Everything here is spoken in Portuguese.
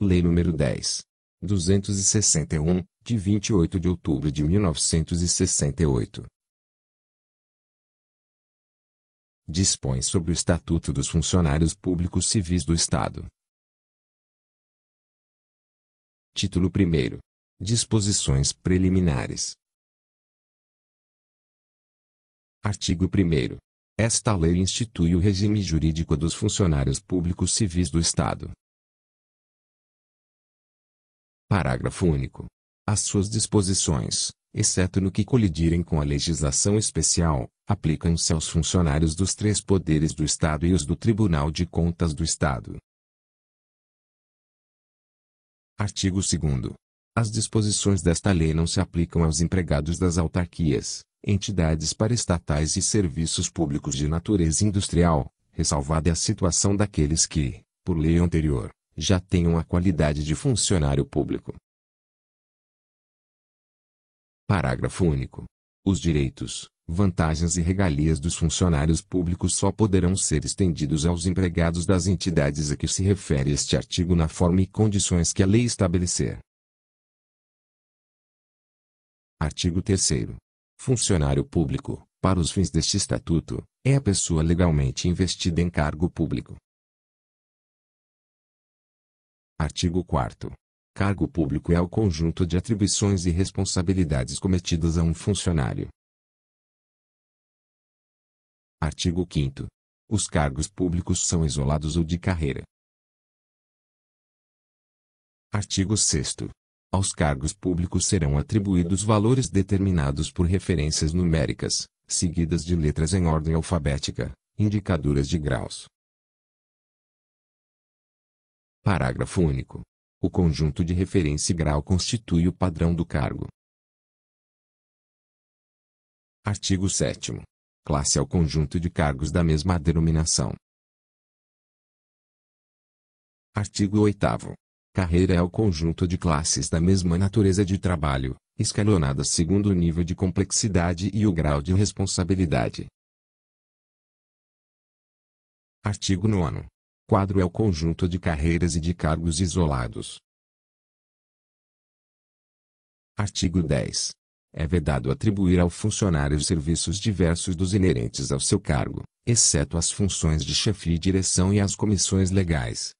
Lei nº 10. 261, de 28 de outubro de 1968. Dispõe sobre o Estatuto dos Funcionários Públicos Civis do Estado. Título 1. Disposições preliminares. Artigo 1. Esta lei institui o regime jurídico dos funcionários públicos civis do Estado, Parágrafo único. As suas disposições, exceto no que colidirem com a legislação especial, aplicam-se aos funcionários dos três poderes do Estado e os do Tribunal de Contas do Estado. Artigo 2 As disposições desta lei não se aplicam aos empregados das autarquias, entidades paraestatais e serviços públicos de natureza industrial, ressalvada a situação daqueles que, por lei anterior, já tenham a qualidade de funcionário público. Parágrafo único. Os direitos, vantagens e regalias dos funcionários públicos só poderão ser estendidos aos empregados das entidades a que se refere este artigo na forma e condições que a lei estabelecer. Artigo 3 Funcionário público, para os fins deste estatuto, é a pessoa legalmente investida em cargo público, Artigo 4 Cargo público é o conjunto de atribuições e responsabilidades cometidas a um funcionário. Artigo 5 Os cargos públicos são isolados ou de carreira. Artigo 6 Aos cargos públicos serão atribuídos valores determinados por referências numéricas, seguidas de letras em ordem alfabética, indicadoras de graus. Parágrafo único. O conjunto de referência e grau constitui o padrão do cargo. Artigo 7 Classe é o conjunto de cargos da mesma denominação. Artigo 8 Carreira é o conjunto de classes da mesma natureza de trabalho, escalonadas segundo o nível de complexidade e o grau de responsabilidade. Artigo 9 Quadro é o conjunto de carreiras e de cargos isolados. Artigo 10. É vedado atribuir ao funcionário serviços diversos dos inerentes ao seu cargo, exceto as funções de chefe e direção e as comissões legais,